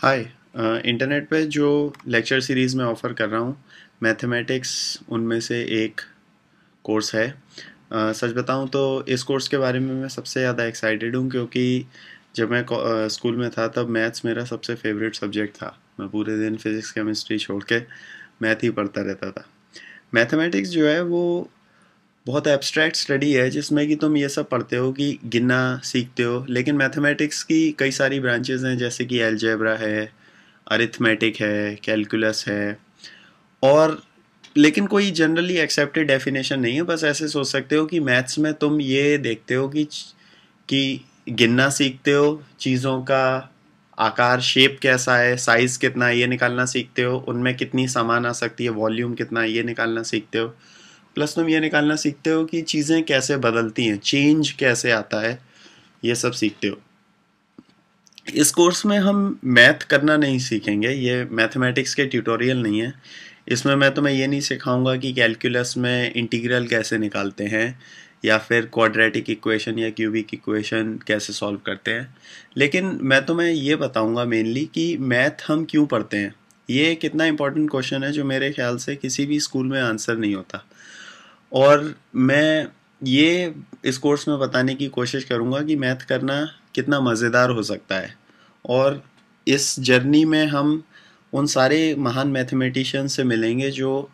हाय internet uh, पे जो lecture series में ऑफ़र कर रहा हूँ मैथमेटिक्स उनमें से एक कोर्स है uh, सच बताऊँ तो इस कोर्स के बारे में मैं सबसे ज़्यादा एक्साइटेड हूँ क्योंकि जब मैं स्कूल uh, में था तब मैथ्स मेरा सबसे फेवरेट सब्जेक्ट था मैं पूरे दिन फिज़िक्स केमिस्ट्री छोड़ के मैथ ही पढ़ता रहता था मैथमेटिक्स जो है वो बहुत एब्स्ट्रैक्ट स्टडी है जिसमें कि तुम ये सब पढ़ते हो कि गिनना सीखते हो लेकिन मैथमेटिक्स की कई सारी ब्रांचेज हैं जैसे कि एलजेब्रा है अरिथमेटिक है कैलकुलस है और लेकिन कोई जनरली एक्सेप्टेड डेफिनेशन नहीं है बस ऐसे सोच सकते हो कि मैथ्स में तुम ये देखते हो कि कि गिनना सीखते हो चीज़ों का आकार शेप कैसा है साइज़ कितना ये निकालना सीखते हो उनमें कितनी सामान आ सकती है वॉल्यूम कितना है ये निकालना सीखते हो प्लस तुम ये निकालना सीखते हो कि चीज़ें कैसे बदलती हैं चेंज कैसे आता है ये सब सीखते हो इस कोर्स में हम मैथ करना नहीं सीखेंगे ये मैथमेटिक्स के ट्यूटोरियल नहीं है इसमें मैं तुम्हें ये नहीं सिखाऊंगा कि कैलकुलस में इंटीग्रल कैसे निकालते हैं या फिर क्वाड्रेटिक इक्वेशन या क्यूबिक इक्वेशन कैसे सॉल्व करते हैं लेकिन मैं तुम्हें ये बताऊंगा मेनली कि मैथ हम क्यों पढ़ते हैं ये कितना इंपॉर्टेंट क्वेश्चन है जो मेरे ख्याल से किसी भी स्कूल में आंसर नहीं होता और मैं ये इस कोर्स में बताने की कोशिश करूँगा कि मैथ करना कितना मज़ेदार हो सकता है और इस जर्नी में हम उन सारे महान मैथमेटिशियन से मिलेंगे जो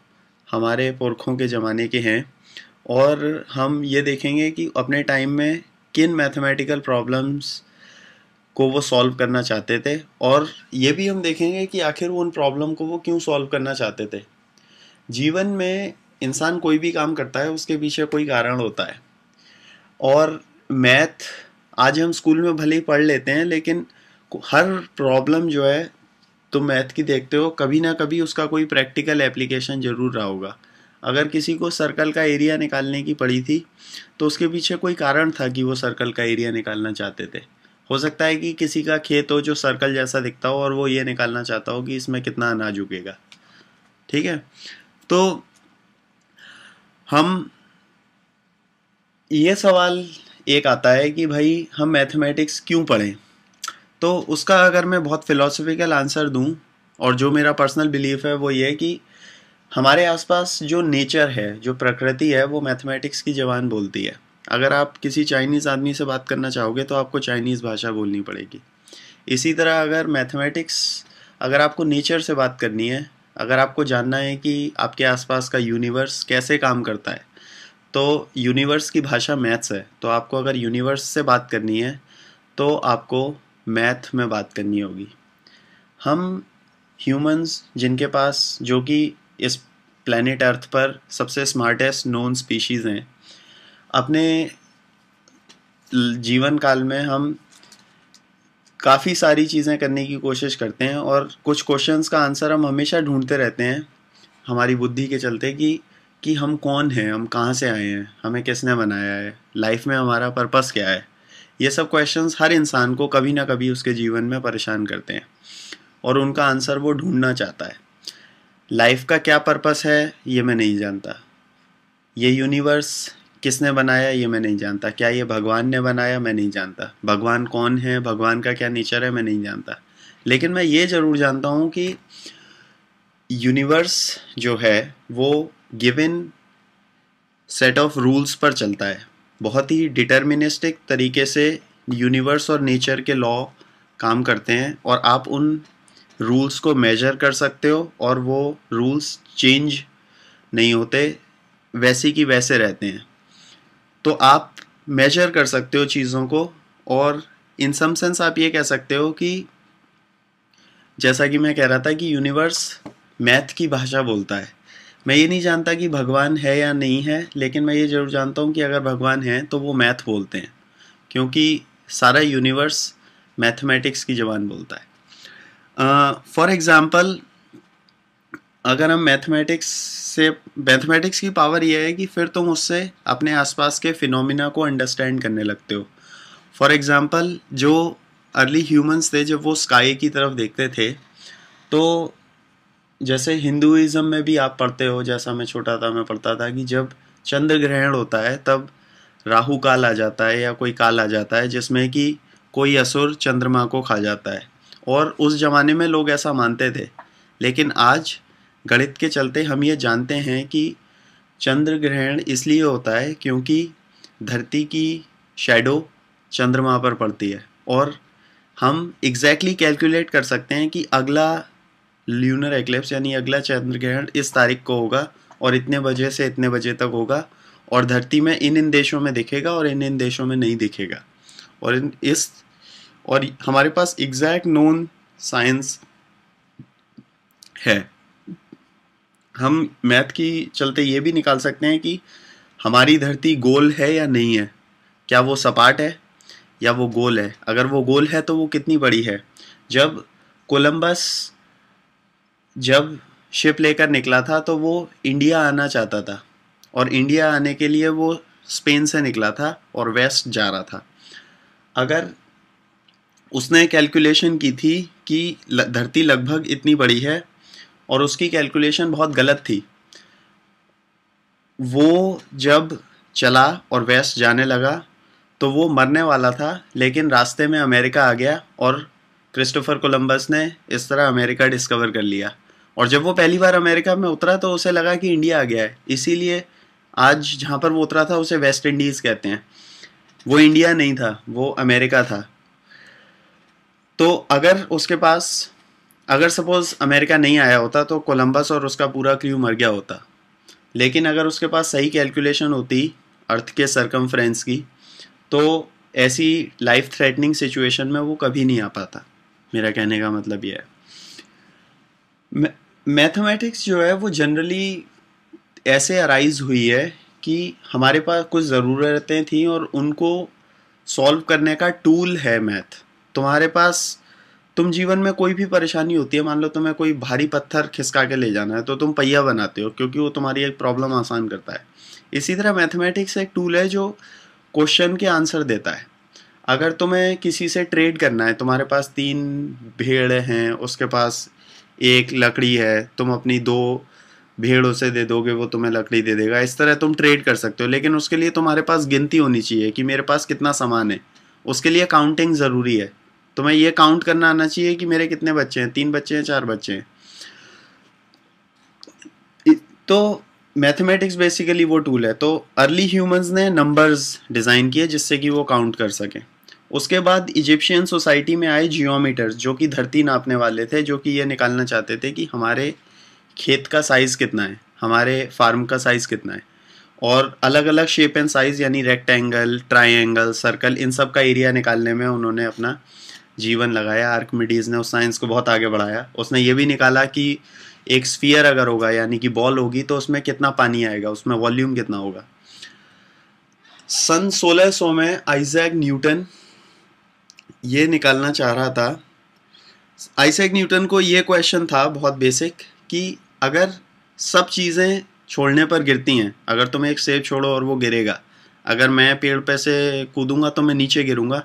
हमारे पुरखों के ज़माने के हैं और हम ये देखेंगे कि अपने टाइम में किन मैथमेटिकल प्रॉब्लम्स को वो सॉल्व करना चाहते थे और ये भी हम देखेंगे कि आखिर वो उन प्रॉब्लम को वो क्यों सॉल्व करना चाहते थे जीवन में इंसान कोई भी काम करता है उसके पीछे कोई कारण होता है और मैथ आज हम स्कूल में भले ही पढ़ लेते हैं लेकिन हर प्रॉब्लम जो है तो मैथ की देखते हो कभी ना कभी उसका कोई प्रैक्टिकल एप्लीकेशन ज़रूर रहा होगा अगर किसी को सर्कल का एरिया निकालने की पड़ी थी तो उसके पीछे कोई कारण था कि वो सर्कल का एरिया निकालना चाहते थे हो सकता है कि किसी का खेत हो जो सर्कल जैसा दिखता हो और वो ये निकालना चाहता हो कि इसमें कितना अनाज उगेगा ठीक है तो हम ये सवाल एक आता है कि भाई हम मैथमेटिक्स क्यों पढ़ें तो उसका अगर मैं बहुत फ़िलोसफिकल आंसर दूं और जो मेरा पर्सनल बिलीफ है वो ये कि हमारे आसपास जो नेचर है जो प्रकृति है वो मैथमेटिक्स की जबान बोलती है अगर आप किसी चाइनीज़ आदमी से बात करना चाहोगे तो आपको चाइनीज़ भाषा बोलनी पड़ेगी इसी तरह अगर मैथमेटिक्स अगर आपको नेचर से बात करनी है अगर आपको जानना है कि आपके आसपास का यूनिवर्स कैसे काम करता है तो यूनिवर्स की भाषा मैथ्स है तो आपको अगर यूनिवर्स से बात करनी है तो आपको मैथ में बात करनी होगी हम ह्यूमंस जिनके पास जो कि इस प्लानट अर्थ पर सबसे स्मार्टेस्ट नोन स्पीशीज़ हैं अपने जीवन काल में हम काफ़ी सारी चीज़ें करने की कोशिश करते हैं और कुछ क्वेश्चंस का आंसर हम हमेशा ढूंढते रहते हैं हमारी बुद्धि के चलते कि कि हम कौन हैं हम कहाँ से आए हैं हमें किसने बनाया है लाइफ में हमारा पर्पस क्या है ये सब क्वेश्चंस हर इंसान को कभी ना कभी उसके जीवन में परेशान करते हैं और उनका आंसर वो ढूंढना चाहता है लाइफ का क्या पर्पस है ये मैं नहीं जानता ये यूनिवर्स किसने बनाया ये मैं नहीं जानता क्या ये भगवान ने बनाया मैं नहीं जानता भगवान कौन है भगवान का क्या नेचर है मैं नहीं जानता लेकिन मैं ये ज़रूर जानता हूँ कि यूनिवर्स जो है वो गिवन सेट ऑफ रूल्स पर चलता है बहुत ही डिटर्मिनिस्टिक तरीके से यूनिवर्स और नेचर के लॉ काम करते हैं और आप उन रूल्स को मेजर कर सकते हो और वो रूल्स चेंज नहीं होते वैसे कि वैसे रहते हैं तो आप मेजर कर सकते हो चीज़ों को और इन सम सेंस आप ये कह सकते हो कि जैसा कि मैं कह रहा था कि यूनिवर्स मैथ की भाषा बोलता है मैं ये नहीं जानता कि भगवान है या नहीं है लेकिन मैं ये ज़रूर जानता हूँ कि अगर भगवान है तो वो मैथ बोलते हैं क्योंकि सारा यूनिवर्स मैथमेटिक्स की जबान बोलता है फॉर uh, एग्ज़ाम्पल अगर हम मैथमेटिक्स से मैथमेटिक्स की पावर यह है कि फिर तुम उससे अपने आसपास के फिनोमिना को अंडरस्टैंड करने लगते हो फॉर एग्ज़ाम्पल जो अर्ली ह्यूमंस थे जब वो स्काई की तरफ देखते थे तो जैसे हिंदुज़म में भी आप पढ़ते हो जैसा मैं छोटा था मैं पढ़ता था कि जब चंद्र ग्रहण होता है तब राहु काल आ जाता है या कोई काल आ जाता है जिसमें कि कोई असुर चंद्रमा को खा जाता है और उस ज़माने में लोग ऐसा मानते थे लेकिन आज गणित के चलते हम ये जानते हैं कि चंद्र ग्रहण इसलिए होता है क्योंकि धरती की शेडो चंद्रमा पर पड़ती है और हम एग्जैक्टली exactly कैलकुलेट कर सकते हैं कि अगला ल्यूनर एक्लिप्स यानी अगला चंद्र ग्रहण इस तारीख को होगा और इतने बजे से इतने बजे तक होगा और धरती में इन इन देशों में दिखेगा और इन इन देशों में नहीं दिखेगा और इन इस और हमारे पास एग्जैक्ट नोन साइंस है हम मैथ की चलते ये भी निकाल सकते हैं कि हमारी धरती गोल है या नहीं है क्या वो सपाट है या वो गोल है अगर वो गोल है तो वो कितनी बड़ी है जब कोलंबस जब शिप लेकर निकला था तो वो इंडिया आना चाहता था और इंडिया आने के लिए वो स्पेन से निकला था और वेस्ट जा रहा था अगर उसने कैलकुलेशन की थी कि धरती लगभग इतनी बड़ी है और उसकी कैलकुलेशन बहुत गलत थी वो जब चला और वेस्ट जाने लगा तो वो मरने वाला था लेकिन रास्ते में अमेरिका आ गया और क्रिस्टोफर कोलंबस ने इस तरह अमेरिका डिस्कवर कर लिया और जब वो पहली बार अमेरिका में उतरा तो उसे लगा कि इंडिया आ गया है इसीलिए आज जहाँ पर वो उतरा था उसे वेस्ट इंडीज़ कहते हैं वो इंडिया नहीं था वो अमेरिका था तो अगर उसके पास अगर सपोज़ अमेरिका नहीं आया होता तो कोलंबस और उसका पूरा क्रू मर गया होता लेकिन अगर उसके पास सही कैलकुलेशन होती अर्थ के सरकमफ्रेंस की तो ऐसी लाइफ थ्रेटनिंग सिचुएशन में वो कभी नहीं आ पाता मेरा कहने का मतलब यह है मैथमेटिक्स जो है वो जनरली ऐसे अराइज हुई है कि हमारे पास कुछ ज़रूरतें थीं और उनको सॉल्व करने का टूल है मैथ तुम्हारे पास तुम जीवन में कोई भी परेशानी होती है मान लो तुम्हें कोई भारी पत्थर खिसका के ले जाना है तो तुम पहिया बनाते हो क्योंकि वो तुम्हारी एक प्रॉब्लम आसान करता है इसी तरह मैथमेटिक्स एक टूल है जो क्वेश्चन के आंसर देता है अगर तुम्हें किसी से ट्रेड करना है तुम्हारे पास तीन भेड़ हैं उसके पास एक लकड़ी है तुम अपनी दो भेड़ों से दे दोगे वो तुम्हें लकड़ी दे देगा इस तरह तुम ट्रेड कर सकते हो लेकिन उसके लिए तुम्हारे पास गिनती होनी चाहिए कि मेरे पास कितना सामान है उसके लिए काउंटिंग ज़रूरी है तो मैं ये काउंट करना आना चाहिए कि मेरे कितने बच्चे हैं तीन बच्चे हैं चार बच्चे हैं तो मैथमेटिक्स बेसिकली वो टूल है तो अर्ली ह्यूमंस ने नंबर्स डिज़ाइन किए जिससे कि वो काउंट कर सकें उसके बाद इजिप्शियन सोसाइटी में आए जियोमीटर्स जो कि धरती नापने वाले थे जो कि ये निकालना चाहते थे कि हमारे खेत का साइज़ कितना है हमारे फार्म का साइज़ कितना है और अलग अलग शेप एंड साइज़ यानी रेक्टेंगल ट्राइंगल सर्कल इन सब का एरिया निकालने में उन्होंने अपना जीवन लगाया आर्कमिडीज ने उस साइंस को बहुत आगे बढ़ाया उसने ये भी निकाला कि एक स्फीयर अगर होगा यानी कि बॉल होगी तो उसमें कितना पानी आएगा उसमें वॉल्यूम कितना होगा सन 1600 में आइजैक न्यूटन ये निकालना चाह रहा था आइजैक न्यूटन को ये क्वेश्चन था बहुत बेसिक कि अगर सब चीज़ें छोड़ने पर गिरती हैं अगर तुम एक सेब छोड़ो और वो गिरेगा अगर मैं पेड़ पे से कूदूंगा तो मैं नीचे गिरूंगा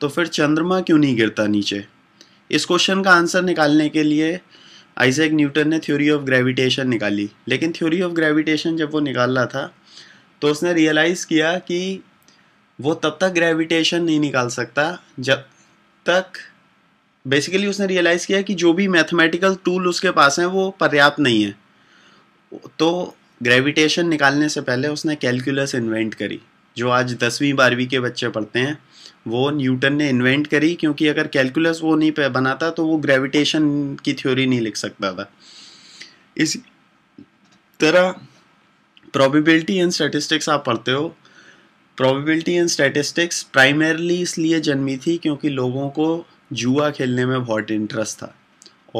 तो फिर चंद्रमा क्यों नहीं गिरता नीचे इस क्वेश्चन का आंसर निकालने के लिए आइजैक न्यूटन ने थ्योरी ऑफ ग्रेविटेशन निकाली लेकिन थ्योरी ऑफ ग्रेविटेशन जब वो निकाल रहा था तो उसने रियलाइज़ किया कि वो तब तक ग्रेविटेशन नहीं निकाल सकता जब तक बेसिकली उसने रियलाइज़ किया कि जो भी मैथमेटिकल टूल उसके पास हैं वो पर्याप्त नहीं है तो ग्रेविटेशन निकालने से पहले उसने कैलकुलस इन्वेंट करी जो आज दसवीं बारहवीं के बच्चे पढ़ते हैं वो न्यूटन ने इन्वेंट करी क्योंकि अगर कैलकुलस वो नहीं बनाता तो वो ग्रेविटेशन की थ्योरी नहीं लिख सकता था इस तरह प्रोबेबिलिटी एंड स्टैटिस्टिक्स आप पढ़ते हो प्रोबेबिलिटी एंड स्टैटिस्टिक्स प्राइमरली इसलिए जन्मी थी क्योंकि लोगों को जुआ खेलने में बहुत इंटरेस्ट था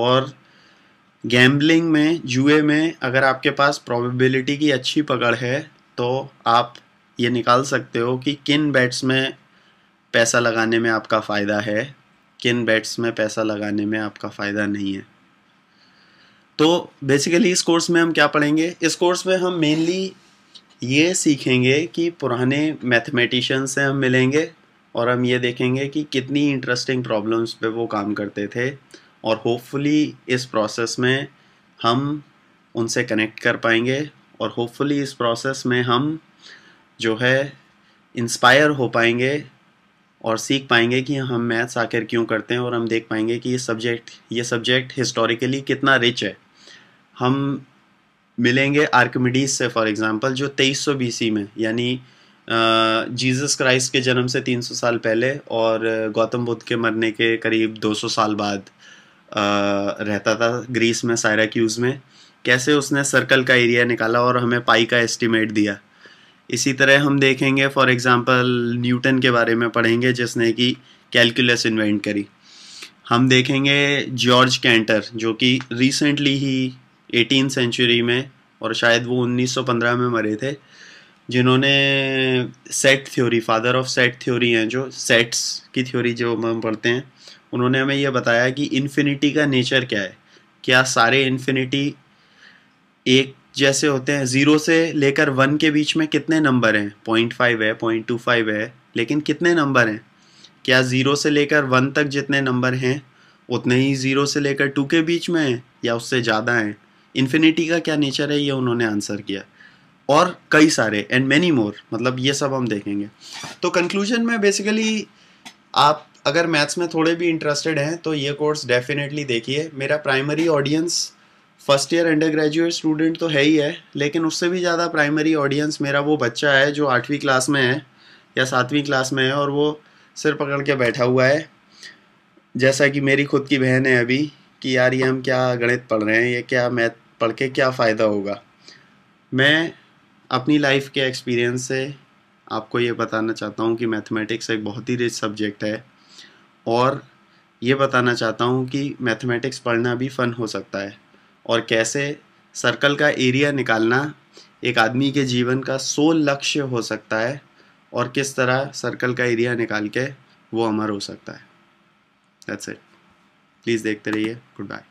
और गैम्बलिंग में जुए में अगर आपके पास प्रोबेबिलिटी की अच्छी पकड़ है तो आप ये निकाल सकते हो कि किन बैट्स में पैसा लगाने में आपका फ़ायदा है किन बेट्स में पैसा लगाने में आपका फ़ायदा नहीं है तो बेसिकली इस कोर्स में हम क्या पढ़ेंगे इस कोर्स में हम मेनली ये सीखेंगे कि पुराने मैथमेटिशन से हम मिलेंगे और हम ये देखेंगे कि कितनी इंटरेस्टिंग प्रॉब्लम्स पे वो काम करते थे और होपफुली इस प्रोसेस में हम उनसे कनेक्ट कर पाएंगे और होपफुली इस प्रोसेस में हम जो है इंस्पायर हो पाएंगे और सीख पाएंगे कि हम मैथ्स आखिर क्यों करते हैं और हम देख पाएंगे कि ये सब्जेक्ट ये सब्जेक्ट हिस्टोरिकली कितना रिच है हम मिलेंगे आर्कमिडीज से फॉर एग्ज़ाम्पल जो 2300 बीसी में यानी जीसस क्राइस्ट के जन्म से 300 साल पहले और गौतम बुद्ध के मरने के करीब 200 साल बाद आ, रहता था ग्रीस में सायराक्यूज़ में कैसे उसने सर्कल का एरिया निकाला और हमें पाई का एस्टिमेट दिया इसी तरह हम देखेंगे फॉर एग्ज़ाम्पल न्यूटन के बारे में पढ़ेंगे जिसने कि कैलकुलस इन्वेंट करी हम देखेंगे जॉर्ज कैंटर जो कि रिसेंटली ही एटीन सेंचुरी में और शायद वो 1915 में मरे थे जिन्होंने set theory father of set theory हैं जो सेट्स की थ्योरी जो हम पढ़ते हैं उन्होंने हमें यह बताया कि इन्फिनिटी का नेचर क्या है क्या सारे इन्फिनिटी एक जैसे होते हैं ज़ीरो से लेकर वन के बीच में कितने नंबर हैं पॉइंट फाइव है पॉइंट टू फाइव है लेकिन कितने नंबर हैं क्या ज़ीरो से लेकर वन तक जितने नंबर हैं उतने ही ज़ीरो से लेकर टू के बीच में हैं या उससे ज़्यादा हैं इन्फिनिटी का क्या नेचर है ये उन्होंने आंसर किया और कई सारे एंड मैनी मोर मतलब ये सब हम देखेंगे तो कंक्लूजन में बेसिकली आप अगर मैथ्स में थोड़े भी इंटरेस्टेड हैं तो ये कोर्स डेफिनेटली देखिए मेरा primary audience first year undergraduate student तो है ही है लेकिन उससे भी ज़्यादा प्राइमरी ऑडियंस मेरा वो बच्चा है जो आठवीं क्लास में है या सातवीं क्लास में है और वो सिर पकड़ के बैठा हुआ है जैसा कि मेरी खुद की बहन है अभी कि यार ये हम क्या गणित पढ़ रहे हैं ये क्या मैथ पढ़ के क्या फ़ायदा होगा मैं अपनी लाइफ के एक्सपीरियंस से आपको ये बताना चाहता हूँ कि मैथमेटिक्स एक बहुत ही रिच सब्जेक्ट है और ये बताना चाहता हूँ कि मैथमेटिक्स पढ़ना भी फ़न हो सकता है और कैसे सर्कल का एरिया निकालना एक आदमी के जीवन का सोल लक्ष्य हो सकता है और किस तरह सर्कल का एरिया निकाल के वो अमर हो सकता है दैट्स इट प्लीज़ देखते रहिए गुड बाय